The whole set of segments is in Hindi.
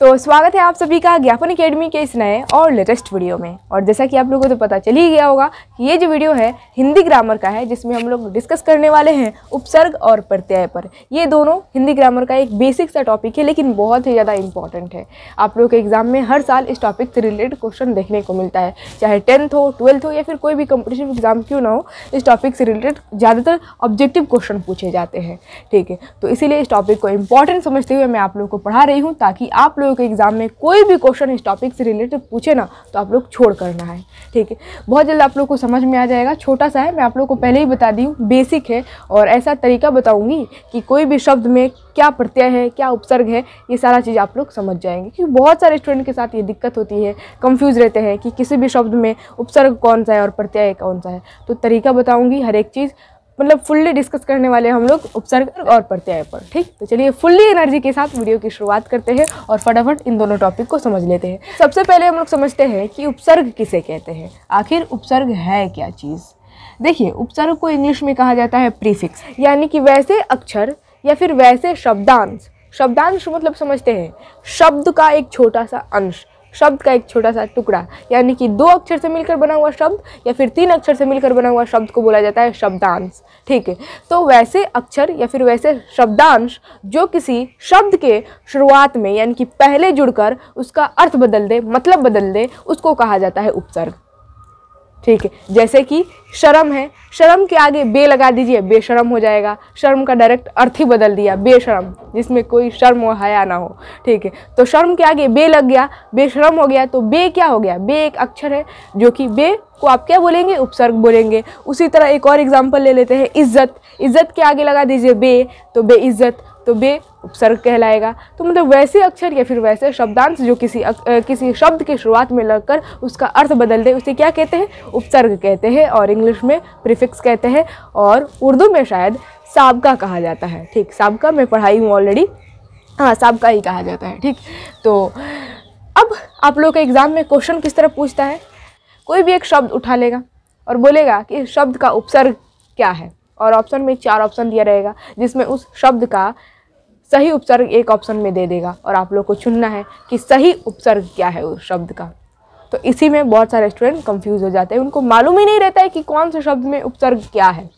तो स्वागत है आप सभी का ज्ञापन अकेडमी के इस नए और लेटेस्ट वीडियो में और जैसा कि आप लोगों को तो पता चल ही गया होगा कि ये जो वीडियो है हिंदी ग्रामर का है जिसमें हम लोग डिस्कस करने वाले हैं उपसर्ग और प्रत्यय पर ये दोनों हिंदी ग्रामर का एक बेसिक सा टॉपिक है लेकिन बहुत ही ज़्यादा इंपॉर्टेंट है आप लोग के एग्जाम में हर साल इस टॉपिक से रिलेटेड क्वेश्चन देखने को मिलता है चाहे टेंथ हो ट्वेल्थ हो या फिर कोई भी कम्पिटिटिव एग्जाम क्यों ना हो इस टॉपिक से रिलेटेड ज़्यादातर ऑब्जेक्टिव क्वेश्चन पूछे जाते हैं ठीक है तो इसीलिए इस टॉपिक को इंपॉर्टेंट समझते हुए मैं आप लोग को पढ़ा रही हूँ ताकि आप लोग लोगों के एग्ज़ाम में कोई भी क्वेश्चन इस टॉपिक से रिलेटेड पूछे ना तो आप लोग छोड़ करना है ठीक है बहुत जल्द आप लोग को समझ में आ जाएगा छोटा सा है मैं आप लोग को पहले ही बता दी हूँ बेसिक है और ऐसा तरीका बताऊँगी कि कोई भी शब्द में क्या प्रत्यय है क्या उपसर्ग है ये सारा चीज़ आप लोग समझ जाएंगे क्योंकि बहुत सारे स्टूडेंट के साथ ये दिक्कत होती है कंफ्यूज रहते हैं कि किसी भी शब्द में उपसर्ग कौन सा है और प्रत्यय कौन सा है तो तरीका बताऊँगी हर एक चीज़ मतलब फुल्ली डिस्कस करने वाले हम लोग उपसर्ग और प्रत्यय पर ठीक तो चलिए फुल्ली एनर्जी के साथ वीडियो की शुरुआत करते हैं और फटाफट इन दोनों टॉपिक को समझ लेते हैं सबसे पहले हम लोग समझते हैं कि उपसर्ग किसे कहते हैं आखिर उपसर्ग है क्या चीज़ देखिए उपसर्ग को इंग्लिश में कहा जाता है प्रीफिक्स यानी कि वैसे अक्षर या फिर वैसे शब्दांश शब्दांश मतलब समझते हैं शब्द का एक छोटा सा अंश शब्द का एक छोटा सा टुकड़ा यानी कि दो अक्षर से मिलकर बना हुआ शब्द या फिर तीन अक्षर से मिलकर बना हुआ शब्द को बोला जाता है शब्दांश ठीक है तो वैसे अक्षर या फिर वैसे शब्दांश जो किसी शब्द के शुरुआत में यानी कि पहले जुड़कर उसका अर्थ बदल दे मतलब बदल दे उसको कहा जाता है उपसर्ग ठीक है जैसे कि शर्म है शर्म के आगे बे लगा दीजिए बेशर्म हो जाएगा शर्म का डायरेक्ट अर्थ ही बदल दिया बेशर्म जिसमें कोई शर्म और हया ना हो ठीक है तो शर्म के आगे बे लग गया बेशर्म हो गया तो बे क्या हो गया बे एक अक्षर है जो कि बे को आप क्या बोलेंगे उपसर्ग बोलेंगे उसी तरह एक और एग्जाम्पल ले लेते हैं इज्जत इज्जत के आगे लगा दीजिए बे तो बेइज्ज़त तो बे उपसर्ग कहलाएगा तो मतलब वैसे अक्षर या फिर वैसे शब्दांश जो किसी अक, किसी शब्द की शुरुआत में लगकर उसका अर्थ बदल दे उसे क्या कहते हैं उपसर्ग कहते हैं और इंग्लिश में प्रिफिक्स कहते हैं और उर्दू में शायद सबका कहा जाता है ठीक सबका मैं पढ़ाई हूँ ऑलरेडी हाँ सबका ही कहा जाता है ठीक तो अब आप लोग के एग्ज़ाम में क्वेश्चन किस तरह पूछता है कोई भी एक शब्द उठा लेगा और बोलेगा कि इस शब्द का उपसर्ग क्या है और ऑप्शन में चार ऑप्शन दिया रहेगा जिसमें उस शब्द का सही उपसर्ग एक ऑप्शन में दे देगा और आप लोग को चुनना है कि सही उपसर्ग क्या है उस शब्द का तो इसी में बहुत सारे स्टूडेंट कंफ्यूज हो जाते हैं उनको मालूम ही नहीं रहता है कि कौन से शब्द में उपसर्ग क्या है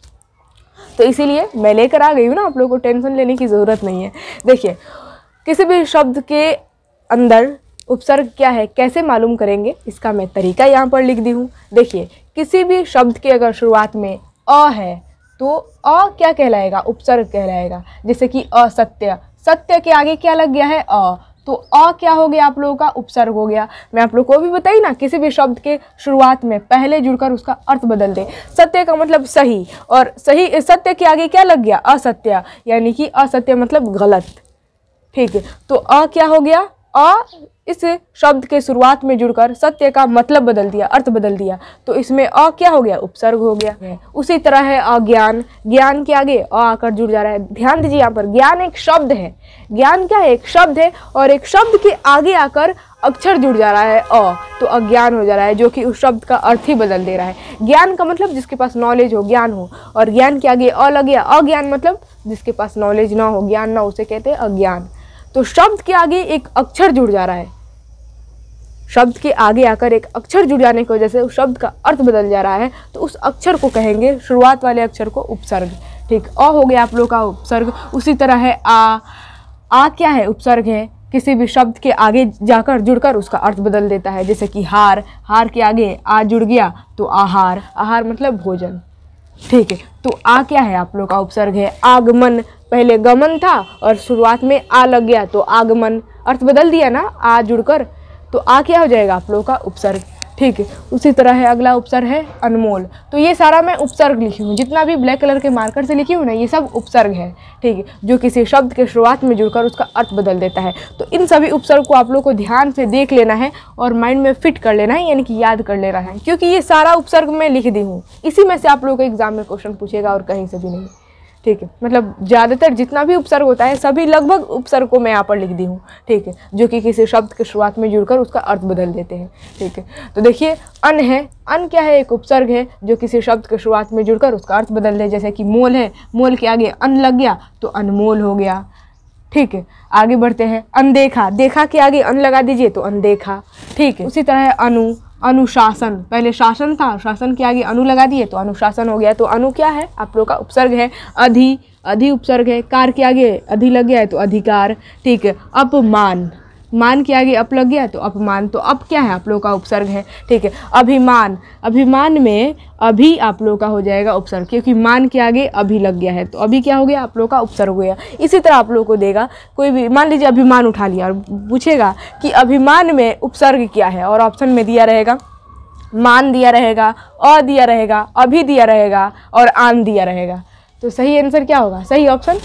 तो इसीलिए मैं लेकर आ गई हूँ ना आप लोगों को टेंशन लेने की ज़रूरत नहीं है देखिए किसी भी शब्द के अंदर उपसर्ग क्या है कैसे मालूम करेंगे इसका मैं तरीका यहाँ पर लिख दी हूँ देखिए किसी भी शब्द के अगर शुरुआत में अ है तो अ क्या कहलाएगा उपसर्ग कहलाएगा जैसे कि असत्य सत्य के आगे क्या लग गया है अ तो अ क्या हो गया आप लोगों का उपसर्ग हो गया मैं आप लोग को भी बताई ना किसी भी शब्द के शुरुआत में पहले जुड़कर उसका अर्थ बदल दें सत्य का मतलब सही और सही सत्य के आगे क्या लग गया असत्य यानी कि असत्य मतलब गलत ठीक है तो अ क्या हो गया अ इस शब्द के शुरुआत में जुड़कर सत्य का मतलब बदल दिया अर्थ बदल दिया तो इसमें अ क्या हो गया उपसर्ग हो गया हम्म। उसी तरह है अज्ञान ज्ञान के आगे अ आकर जुड़ जा रहा है ध्यान दीजिए यहाँ पर ज्ञान एक शब्द है ज्ञान क्या है एक शब्द है और एक शब्द के आगे आकर अक्षर जुड़ जा रहा है अ तो अज्ञान हो जा रहा है जो कि उस शब्द का अर्थ ही बदल दे रहा है ज्ञान का मतलब जिसके पास नॉलेज हो ज्ञान हो और ज्ञान के आगे अ लग गया अज्ञान मतलब जिसके पास नॉलेज ना हो ज्ञान ना उसे कहते हैं अज्ञान तो शब्द के आगे एक अक्षर जुड़ जा रहा है शब्द के आगे आकर एक अक्षर जुड़ जाने की वजह से उस शब्द का अर्थ बदल जा रहा है तो उस अक्षर को कहेंगे शुरुआत वाले अक्षर को उपसर्ग ठीक अ हो गया आप लोगों का उपसर्ग उसी तरह है आ आ क्या है उपसर्ग है किसी भी शब्द के आगे जाकर जुड़कर उसका अर्थ बदल देता है जैसे कि हार हार के आगे आ जुड़ गया तो आहार आहार मतलब भोजन ठीक है तो आ क्या है आप लोग का उपसर्ग है आगमन पहले गमन था और शुरुआत में आ लग गया तो आगमन अर्थ बदल दिया ना आ जुड़कर तो आ क्या हो जाएगा आप लोगों का उपसर्ग ठीक है उसी तरह है अगला उपसर्ग है अनमोल तो ये सारा मैं उपसर्ग लिखी हूँ जितना भी ब्लैक कलर के मार्कर से लिखी हूँ ना ये सब उपसर्ग है ठीक है जो किसी शब्द के शुरुआत में जुड़कर उसका अर्थ बदल देता है तो इन सभी उपसर्ग को आप लोगों को ध्यान से देख लेना है और माइंड में फिट कर लेना है यानी कि याद कर लेना है क्योंकि ये सारा उपसर्ग मैं लिख दी हूँ इसी में से आप लोगों को एग्जाम में क्वेश्चन पूछेगा और कहीं से भी नहीं ठीक है मतलब ज़्यादातर जितना भी उपसर्ग होता है सभी लगभग उपसर्ग को मैं यहाँ पर लिख दी हूँ ठीक है जो कि किसी शब्द के शुरुआत में जुड़कर उसका अर्थ बदल देते हैं ठीक है तो देखिए अन है अन क्या है एक उपसर्ग है जो किसी शब्द के शुरुआत में जुड़कर उसका अर्थ बदल दे जैसे कि मोल है मोल के आगे अन लग गया तो अनमोल हो गया ठीक है आगे बढ़ते हैं अनदेखा देखा के आगे अन लगा दीजिए तो अनदेखा ठीक है उसी तरह अनु अनुशासन पहले शासन था शासन के आगे अनु लगा दिए तो अनुशासन हो गया तो अनु क्या है आप लोग का उपसर्ग है अधि अधि उपसर्ग है कार के आगे अधि लग गया है तो अधिकार ठीक अपमान मान के आगे अप लग गया तो अपमान तो अब क्या है आप लोग का उपसर्ग है ठीक है अभिमान अभिमान में अभी आप लोग का हो जाएगा उपसर्ग क्योंकि मान के आगे अभी लग गया है तो अभी क्या हो गया आप लोग का उपसर्ग हो गया इसी तरह आप लोग को देगा कोई भी मान लीजिए अभिमान उठा लिया और पूछेगा कि अभिमान में उपसर्ग क्या है और ऑप्शन में दिया रहेगा मान दिया रहेगा अ दिया रहेगा अभी दिया रहेगा और आन दिया रहेगा तो सही आंसर क्या होगा सही ऑप्शन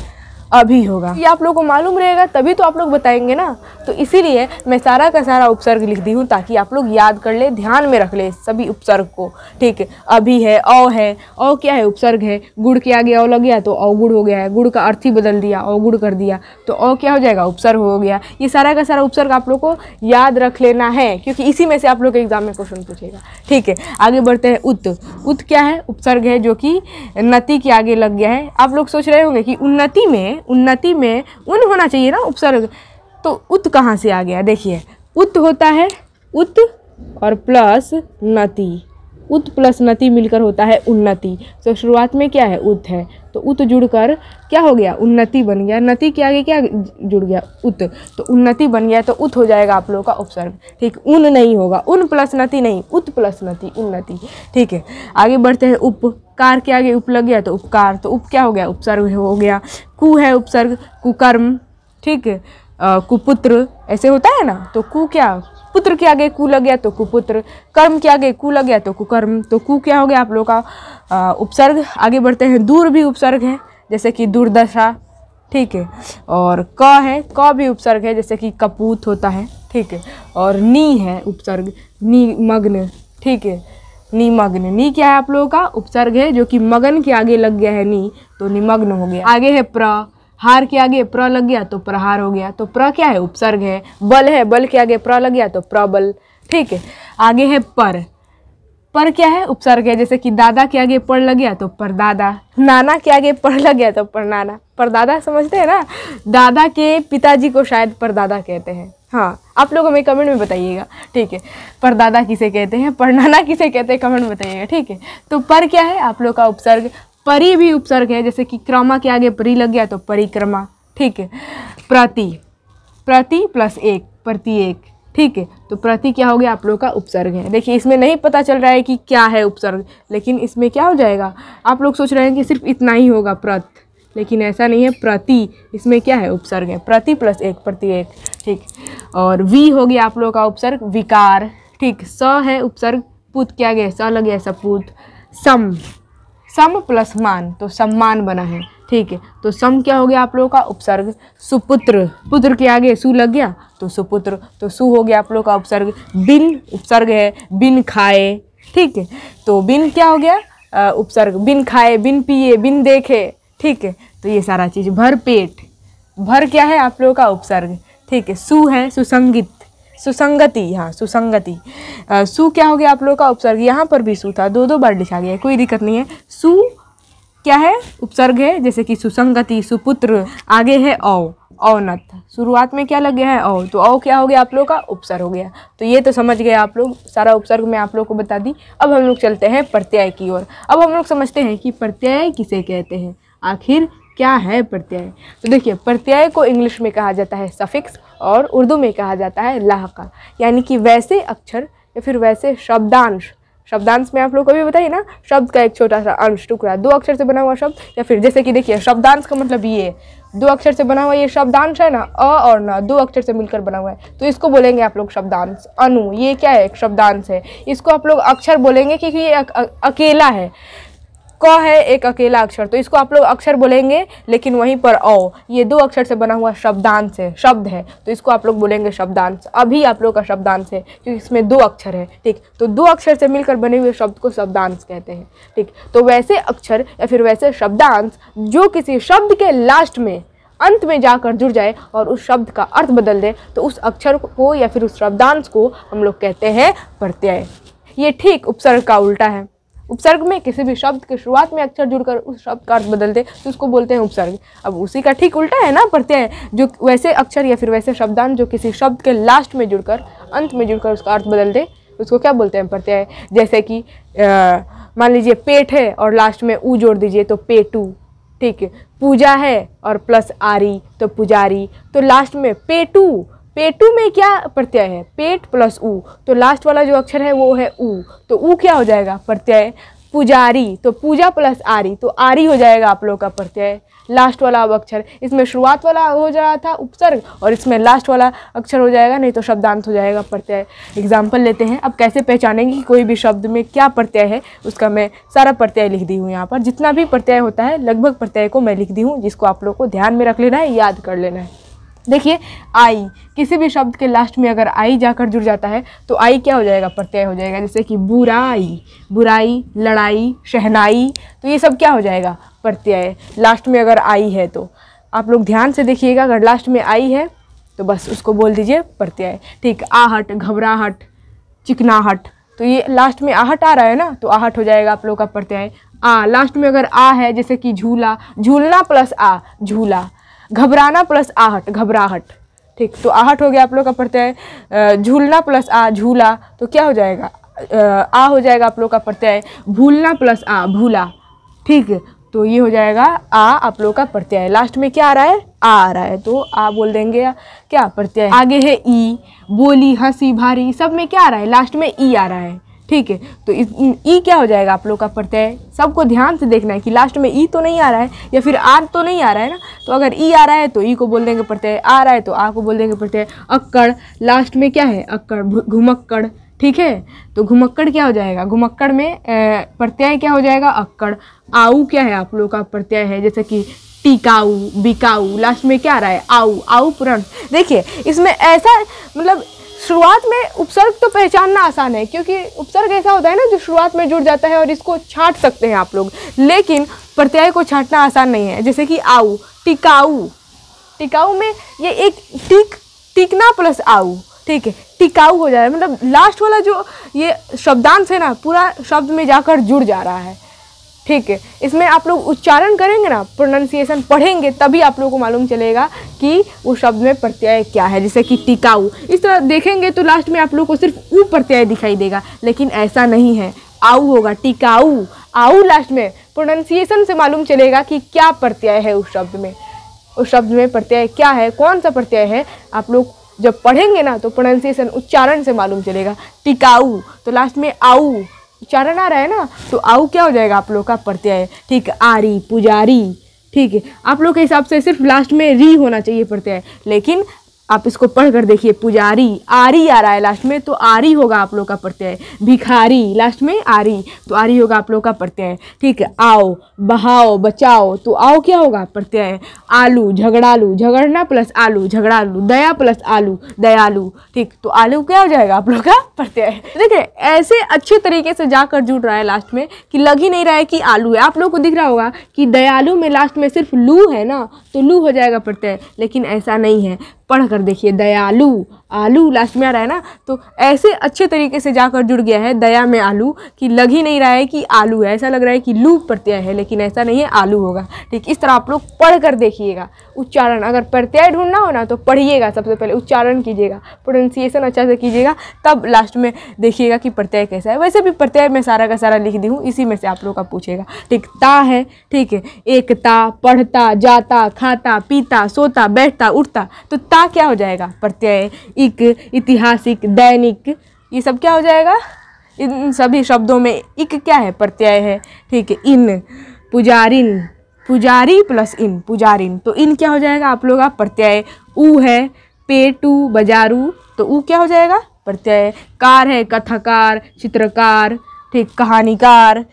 अभी होगा ये आप लोग को मालूम रहेगा तभी तो आप लोग बताएंगे ना तो इसीलिए मैं सारा का सारा उपसर्ग लिख दी हूँ ताकि आप लोग याद कर ले ध्यान में रख ले सभी उपसर्ग को ठीक है अभी है औ है औ क्या है उपसर्ग है गुड़ के आगे औ लग गया तो अवगुड़ हो गया है गुड़ का अर्थ ही बदल दिया अवगुड़ कर दिया तो औ क्या हो जाएगा उपसर्ग हो गया ये सारा का सारा उपसर्ग आप लोग को याद रख लेना है क्योंकि इसी में से आप लोग के एग्जाम में क्वेश्चन पूछेगा ठीक है आगे बढ़ते हैं उत उत क्या है उपसर्ग है जो कि नति के आगे लग गया है आप लोग सोच रहे होंगे कि उन्नति में उन्नति में उन होना चाहिए ना उपसर्ग तो उत कहाँ से आ गया देखिए उत होता है उत और प्लस नति उत प्लस नति मिलकर होता है उन्नति तो शुरुआत में क्या है उत है तो उत जुड़ कर क्या हो गया उन्नति बन गया नति के आगे क्या जुड़ गया उत तो उन्नति बन गया तो उत हो जाएगा आप लोगों का उपसर्ग ठीक उन नहीं होगा उन प्लस नति नहीं उत प्लस नति उन्नति ठीक है आगे बढ़ते हैं उप कार के आगे उप लग गया तो उपकार तो उप क्या हो गया उपसर्ग हो गया कु है उपसर्ग कुकर्म ठीक है कुपुत्र ऐसे होता है ना तो कु क्या पुत्र के आगे कु लग गया तो कुपुत्र कर्म के आगे कु लग गया तो कुकर्म तो कु क्या हो गया आप लोगों का उपसर्ग आगे बढ़ते हैं दूर भी उपसर्ग है जैसे कि दुर्दशा ठीक है और क है क भी उपसर्ग है जैसे कि कपूत होता है ठीक है और नी है उपसर्ग नी मग्न ठीक है निमग्न नी क्या है आप लोगों का उपसर्ग है जो कि मगन के आगे लग गया है नी तो निमग्न हो गया आगे है प्र हार के आगे प्र लग गया तो प्रहार हो गया तो प्र क्या है उपसर्ग है बल है बल के आगे प्र लग गया तो प्रबल ठीक है आगे है पर पर क्या है उपसर्ग है जैसे कि दादा के आगे पढ़ लग गया तो परदादा नाना के आगे पढ़ लग गया तो परनाना परदादा समझते हैं ना दादा के पिताजी को शायद परदादा कहते हैं हाँ आप लोग हमें कमेंट में बताइएगा ठीक है परदादा किसे कहते हैं परनाना किसे कहते हैं कमेंट में बताइएगा ठीक है तो पर क्या है आप लोग का उपसर्ग परी भी उपसर्ग है जैसे कि क्रमा के आगे परी लग गया तो परिक्रमा ठीक है प्रति प्रति प्लस एक प्रति एक ठीक है तो प्रति क्या हो गया आप लोग का उपसर्ग है देखिए इसमें नहीं पता चल रहा है कि क्या है उपसर्ग लेकिन इसमें क्या हो जाएगा आप लोग सोच रहे हैं कि सिर्फ इतना ही होगा प्रत लेकिन ऐसा नहीं है प्रति इसमें क्या है उपसर्ग है प्रति प्लस एक प्रति एक ठीक और वी हो गया आप लोगों का उपसर्ग विकार ठीक स है उपसर्ग पुत क्या गया स लग गया सपूत सम सम प्लस मान तो सम्मान बना है ठीक है तो सम क्या हो गया आप लोगों का उपसर्ग सुपुत्र पुत्र के आगे सु लग गया तो सुपुत्र तो सु हो गया आप लोगों का उपसर्ग बिन उपसर्ग है बिन खाए ठीक है तो बिन क्या हो गया उपसर्ग बिन खाए बिन पिए बिन देखे ठीक है तो ये सारा चीज़ भर पेट भर क्या है आप लोगों का उपसर्ग ठीक है सु है सुसंगित सुसंगति हाँ सुसंगति सु क्या हो गया आप लोग का उपसर्ग यहाँ पर भी सु था दो दो बार लिखा गया कोई दिक्कत नहीं है सु क्या है उपसर्ग है जैसे कि सुसंगति सुपुत्र आगे है औ औनत शुरुआत में क्या लग गया है औ तो औ क्या हो गया आप लोग का उपसर्ग हो गया तो ये तो समझ गए आप लोग सारा उपसर्ग मैं आप लोग को बता दी अब हम लोग चलते हैं प्रत्यय की ओर अब हम लोग समझते हैं कि प्रत्यय किसे कहते हैं आखिर क्या है प्रत्यय तो देखिए प्रत्यय को इंग्लिश में कहा जाता है सफिक्स और उर्दू में कहा जाता है लाहका यानी कि वैसे अक्षर या फिर वैसे शब्दांश शब्दांश में आप लोग को भी बताइए ना शब्द का एक छोटा सा अंश टुकड़ा दो अक्षर से बना हुआ शब्द या फिर जैसे कि देखिए शब्दांश का मतलब ये दो अक्षर से बना हुआ ये शब्दांश है ना अ और न दो अक्षर से मिलकर बना हुआ है तो इसको बोलेंगे आप लोग शब्दांश अनु ये क्या है एक शब्दांश है इसको आप लोग अक्षर बोलेंगे क्योंकि ये अकेला है क है एक अकेला अक्षर तो इसको आप लोग अक्षर बोलेंगे लेकिन वहीं पर ओ ये दो अक्षर से बना हुआ शब्दांश है शब्द है तो इसको आप लोग बोलेंगे शब्दांश अभी आप लोग का शब्दांश है क्योंकि इसमें दो अक्षर है ठीक तो दो अक्षर से मिलकर बने हुए शब्द को शब्दांश कहते हैं ठीक तो वैसे अक्षर या फिर वैसे शब्दांश जो किसी शब्द के लास्ट में अंत में जाकर जुड़ जाए और उस शब्द का अर्थ बदल दे तो उस अक्षर को या फिर उस शब्दांश को हम लोग कहते हैं प्रत्यय ये ठीक उपसर्ग का उल्टा है उपसर्ग में किसी भी शब्द के शुरुआत में अक्षर जुड़कर उस शब्द का अर्थ बदलते तो उसको बोलते हैं उपसर्ग अब उसी का ठीक उल्टा है ना प्रत्यय जो वैसे अक्षर या फिर वैसे शब्दांत जो किसी शब्द के लास्ट में जुड़कर अंत में जुड़कर उसका अर्थ बदलते उसको क्या बोलते हैं प्रत्यय जैसे कि मान लीजिए पेट है और लास्ट में ऊ जोड़ दीजिए तो पेटू ठीक है पूजा है और प्लस आरी तो पुजारी तो लास्ट में पेटू पेटू में क्या प्रत्यय है पेट प्लस ऊ तो लास्ट वाला जो अक्षर है वो है ऊ तो ऊ क्या हो जाएगा प्रत्यय पुजारी तो पूजा प्लस आरी तो आरी हो जाएगा आप लोग का प्रत्यय लास्ट वाला अब अक्षर इसमें शुरुआत वाला हो रहा था उपसर्ग और इसमें लास्ट वाला अक्षर हो जाएगा नहीं तो शब्दांत हो जाएगा प्रत्यय एग्जाम्पल लेते हैं अब कैसे पहचानेंगे कि कोई भी शब्द में क्या प्रत्यय है उसका मैं सारा प्रत्यय लिख दी हूँ यहाँ पर जितना भी प्रत्यय होता है लगभग प्रत्यय को मैं लिख दी हूँ जिसको आप लोग को ध्यान में रख लेना है याद कर लेना है देखिए आई किसी भी शब्द के लास्ट में अगर आई जाकर जुड़ जाता है तो आई क्या हो जाएगा प्रत्यय हो जाएगा जैसे कि बुराई बुराई लड़ाई शहनाई तो ये सब क्या हो जाएगा प्रत्यय लास्ट में अगर आई है तो आप लोग ध्यान से देखिएगा अगर लास्ट में आई है तो बस उसको बोल दीजिए प्रत्यय ठीक आहट घबराहट चिकनाहट तो ये लास्ट में आहट आ रहा है ना तो आहट हो जाएगा आप लोग का प्रत्यय आ लास्ट में अगर आ है जैसे कि झूला झूलना प्लस आ झूला घबराना प्लस आहट घबराहट ठीक तो आहट हो गया आप लोग का प्रत्यय झूलना प्लस आ झूला तो क्या हो जाएगा आ हो जाएगा आप लोग का प्रत्यय भूलना प्लस आ भूला ठीक तो ये हो जाएगा आ आप लोग का प्रत्यय लास्ट में क्या आ रहा है आ आ रहा है तो आ बोल देंगे क्या प्रत्यय आगे है ई बोली हंसी भारी सब में क्या आ रहा है लास्ट में ई आ रहा है ठीक है तो ई क्या हो जाएगा आप लोग का प्रत्यय सबको ध्यान से देखना है कि लास्ट में ई तो नहीं आ रहा है या फिर आर तो नहीं आ रहा है ना तो अगर ई आ रहा है तो ई को बोल देंगे प्रत्यय आ रहा है तो आ को बोल देंगे प्रत्यय अक्कड़ लास्ट में क्या है अक्कड़ घुमक्कड़ ठीक है तो घुमक्कड़ क्या हो जाएगा घुमक्कड़ में प्रत्यय क्या हो जाएगा अक्कड़ आऊ क्या है आप लोग का प्रत्यय है जैसे कि टिकाऊ बिकाऊ लास्ट में क्या आ रहा है आऊ आऊ पुराण देखिए इसमें ऐसा मतलब शुरुआत में उपसर्ग तो पहचानना आसान है क्योंकि उपसर्ग ऐसा होता है ना जो शुरुआत में जुड़ जाता है और इसको छाट सकते हैं आप लोग लेकिन प्रत्यय को छाटना आसान नहीं है जैसे कि आऊ टिकाऊ टिकाऊ में ये एक टिक टिकना प्लस आऊ ठीक है टिकाऊ हो जा रहा है मतलब लास्ट वाला जो ये शब्दांश है ना पूरा शब्द में जाकर जुड़ जा रहा है ठीक है इसमें आप लोग उच्चारण करेंगे ना प्रोनाउंसिएशन पढ़ेंगे तभी आप लोगों को मालूम चलेगा कि वो शब्द में प्रत्यय क्या है जैसे कि टिकाऊ इस तरह देखेंगे तो लास्ट में आप लोग को सिर्फ ऊ प्रत्यय दिखाई देगा लेकिन ऐसा नहीं है आऊ होगा टिकाऊ आऊ लास्ट में प्रोनाउंसिएशन से मालूम चलेगा कि क्या प्रत्यय है उस शब्द में उस शब्द में प्रत्यय क्या है कौन सा प्रत्यय है आप लोग जब पढ़ेंगे ना तो प्रोनाउंसिएशन उच्चारण से मालूम चलेगा टिकाऊ तो लास्ट में आऊ चरण आ रहा है ना तो आऊ क्या हो जाएगा आप लोग का प्रत्यय ठीक आरी पुजारी ठीक है आप लोग के हिसाब से सिर्फ लास्ट में री होना चाहिए प्रत्यय लेकिन आप इसको पढ़ कर देखिए पुजारी आरी आ रहा है लास्ट में तो आरी होगा आप लोग का प्रत्यय भिखारी लास्ट में आरी तो आरी होगा आप लोग का प्रत्यय ठीक है आओ बहाओ बचाओ तो आओ क्या होगा प्रत्यय आलू झगड़ालू झगड़ना प्लस आलू झगड़ालू दया प्लस आलू दयालु ठीक तो आलू क्या हो जाएगा आप लोग का प्रत्यय देखिए ऐसे अच्छे तरीके से जाकर जुड़ रहा है लास्ट में कि लग ही नहीं रहा है कि आलू है आप लोग को दिख रहा होगा कि दयालु में लास्ट में सिर्फ लू है ना तो लू हो जाएगा प्रत्यय लेकिन ऐसा नहीं है पढ़कर देखिए दयालु आलू लास्ट में आ रहा है ना तो ऐसे अच्छे तरीके से जाकर जुड़ गया है दया में आलू कि लग ही नहीं रहा है कि आलू है ऐसा लग रहा है कि लू प्रत्यय है लेकिन ऐसा नहीं है आलू होगा ठीक इस तरह आप लोग पढ़ कर देखिएगा उच्चारण अगर प्रत्यय ढूंढना हो ना तो पढ़िएगा सबसे पहले उच्चारण कीजिएगा प्रोनंसिएशन अच्छा से कीजिएगा तब लास्ट में देखिएगा कि प्रत्यय कैसा है वैसे भी प्रत्यय मैं सारा का सारा लिख दी हूँ इसी में से आप लोग का पूछेगा ठीक ता है ठीक है एकता पढ़ता जाता खाता पीता सोता बैठता उठता तो ता क्या हो जाएगा प्रत्यय ऐतिहासिक ऐतिहासिक दैनिक ये सब क्या हो जाएगा इन सभी शब्दों में इक क्या है प्रत्यय है ठीक है इन पुजारिन पुजारी प्लस इन पुजारिन तो इन क्या हो जाएगा आप लोग का प्रत्यय ऊ है पेटू बजारू तो ऊ क्या हो जाएगा प्रत्यय कार है कथाकार चित्रकार ठीक कहानीकार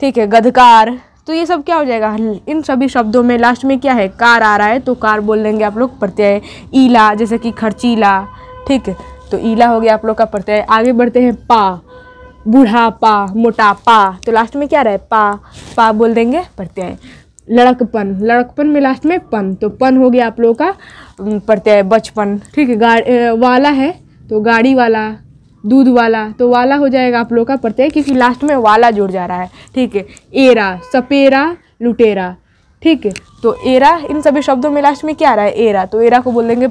ठीक है गधकार तो ये सब क्या हो जाएगा इन सभी शब्दों में लास्ट में क्या है कार आ रहा है तो कार बोल लेंगे आप लोग प्रत्यय ईला जैसे कि खर्चीला ठीक है तो ईला हो गया आप लोग का प्रत्यय आगे बढ़ते हैं पा बूढ़ापा मोटापा तो लास्ट में क्या रहे पा पा बोल देंगे प्रत्यय लड़कपन लड़कपन में लास्ट में पन तो पन हो गया आप लोगों का प्रत्यय बचपन ठीक है गा वाला है तो गाड़ी वाला दूध वाला तो वाला हो जाएगा आप लोग का प्रत्यय क्योंकि लास्ट में वाला जुड़ जा रहा है ठीक है एरा सपेरा लुटेरा ठीक है तो एरा इन सभी शब्दों में लास्ट में क्या आ रहा है एरा तो एरा को बोल देंगे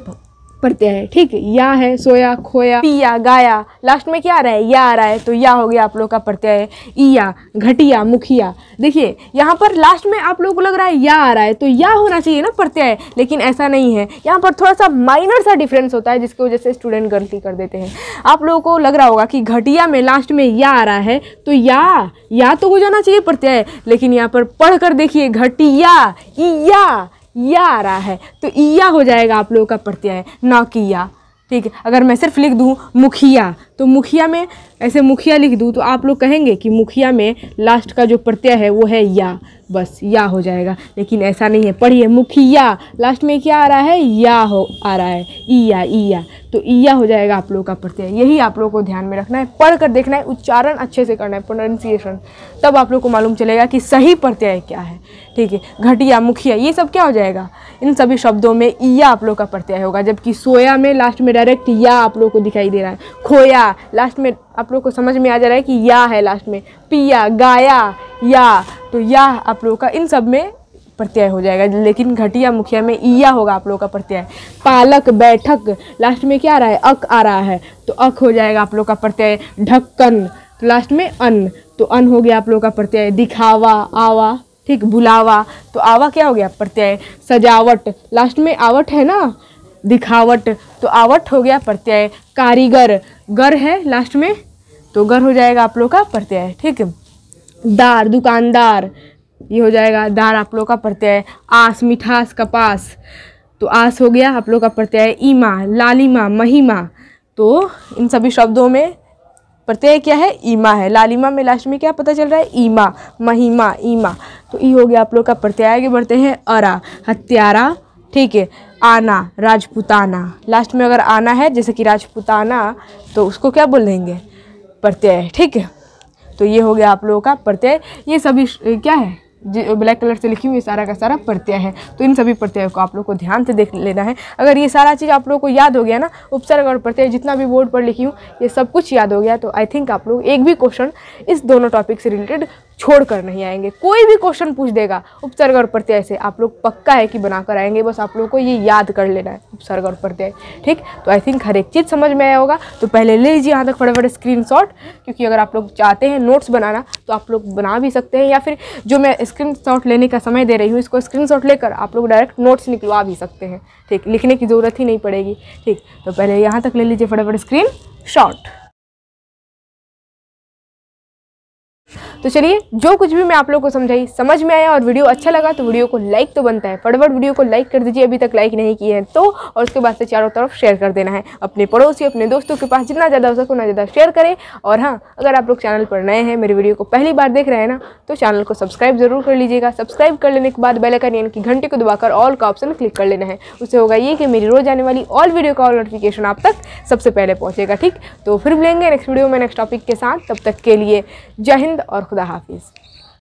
पढ़ते हैं ठीक या है सोया खोया पिया गाया लास्ट में क्या आ रहा है या आ रहा है तो या हो गया आप लोग का प्रत्यय हैं ईया घटिया मुखिया देखिए यहाँ पर लास्ट में आप लोग को लग रहा है या आ रहा है तो या होना चाहिए ना प्रत्यय लेकिन ऐसा नहीं है यहाँ पर थोड़ा सा माइनर सा डिफरेंस होता है जिसकी वजह से स्टूडेंट गलती कर देते हैं आप लोगों को लग रहा होगा कि घटिया में लास्ट में या आ रहा है तो या या तो हो जाना चाहिए प्रत्यय लेकिन यहाँ पर पढ़ कर देखिए घटिया ईया या आ रहा है तो या हो जाएगा आप लोगों का प्रत्यय नौकिया ठीक है अगर मैं सिर्फ लिख दूँ मुखिया तो मुखिया में ऐसे मुखिया लिख दूँ तो आप लोग कहेंगे कि मुखिया में लास्ट का जो प्रत्यय है वो है या बस या हो जाएगा लेकिन ऐसा नहीं है पढ़िए मुखिया लास्ट में क्या आ रहा है या हो आ रहा है ईया ईया तो ईया हो जाएगा आप लोगों का प्रत्यय यही आप लोगों को ध्यान में रखना है पढ़ कर देखना है उच्चारण अच्छे से करना है प्रोनाउंसिएशन तब आप लोग को मालूम चलेगा कि सही प्रत्यय क्या है ठीक है घटिया मुखिया ये सब क्या हो जाएगा इन सभी शब्दों में ईया आप लोग का प्रत्यय होगा जबकि सोया में लास्ट में डायरेक्ट या आप लोग को दिखाई दे रहा है खोया या लास्ट में आप लोग को समझ में आ जा रहा है कि या है लास्ट में पिया गाया या तो या आप लोगों का इन सब में प्रत्यय हो जाएगा लेकिन घटिया मुखिया में ईया होगा आप लोगों का प्रत्यय पालक बैठक लास्ट में क्या आ रहा है अक आ रहा है तो अक हो जाएगा आप लोग का प्रत्यय ढक्कन तो लास्ट में अन तो अन हो गया आप लोग का प्रत्यय दिखावा आवा ठीक बुलावा तो आवा क्या हो गया प्रत्यय सजावट लास्ट में आवट है ना दिखावट तो आवट हो गया प्रत्यय कारीगर गर है लास्ट में तो गर हो जाएगा आप लोग का प्रत्यय ठीक दार दुकानदार ये हो जाएगा दार आप लोग का प्रत्यय आस मिठास कपास तो आस हो गया आप लोग का प्रत्यय ईमा लालिमा महिमा तो इन सभी शब्दों में प्रत्यय क्या है ईमा है लालिमा में लास्ट में क्या पता चल रहा है ईमा महिमा ईमा तो ई हो गया आप लोग का प्रत्यय आगे बढ़ते हैं अरा हत्यारा ठीक है आना राजपूताना लास्ट में अगर आना है जैसे कि राजपूताना तो उसको क्या बोलेंगे प्रत्यय ठीक है तो ये हो गया आप लोगों का प्रत्यय ये सभी क्या है ब्लैक कलर से लिखी हुई सारा का सारा प्रत्यय है तो इन सभी प्रत्ययों को आप लोग को ध्यान से देख लेना है अगर ये सारा चीज़ आप लोगों को याद हो गया ना उपसर्ग और प्रत्यय जितना भी बोर्ड पर लिखी हूँ ये सब कुछ याद हो गया तो आई थिंक आप लोग एक भी क्वेश्चन इस दोनों टॉपिक से रिलेटेड छोड़कर नहीं आएंगे कोई भी क्वेश्चन पूछ देगा उपसर्ग और प्रत्यय से आप लोग पक्का है कि बनाकर आएंगे बस आप लोगों को ये याद कर लेना है उपसर्ग और प्रत्यय ठीक तो आई थिंक हर एक चीज़ समझ में आया होगा तो पहले ले लीजिए यहाँ तक फटाफट स्क्रीन क्योंकि अगर आप लोग चाहते हैं नोट्स बनाना तो आप लोग बना भी सकते हैं या फिर जो मैं स्क्रीन लेने का समय दे रही हूँ इसको स्क्रीन लेकर आप लोग डायरेक्ट नोट्स निकलवा भी सकते हैं ठीक लिखने की ज़रूरत ही नहीं पड़ेगी ठीक तो पहले यहाँ तक ले लीजिए फटाफट स्क्रीन शॉट तो चलिए जो कुछ भी मैं आप लोग को समझाई समझ में आया और वीडियो अच्छा लगा तो वीडियो को लाइक तो बनता है फटाफट वीडियो को लाइक कर दीजिए अभी तक लाइक नहीं किए हैं तो और उसके बाद से चारों तरफ शेयर कर देना है अपने पड़ोसी अपने दोस्तों के पास जितना ज़्यादा हो सके उतना ज़्यादा शेयर करें और हाँ अगर आप लोग चैनल पर नए हैं मेरे वीडियो को पहली बार देख रहे हैं ना तो चैनल को सब्सक्राइब जरूर कर लीजिएगा सब्सक्राइब कर लेने के बाद बेलकन यानी कि घंटे को दबाकर ऑल का ऑप्शन क्लिक कर लेना है उससे होगा ये कि मेरी रोज़ आने वाली ऑल वीडियो का ऑल नोटिफिकेशन आप तक सबसे पहले पहुँचेगा ठीक तो फिर मिलेंगे नेक्स्ट वीडियो में नेक्स्ट टॉपिक के साथ तब तक के लिए जय हिंद और खुदा हाफिज़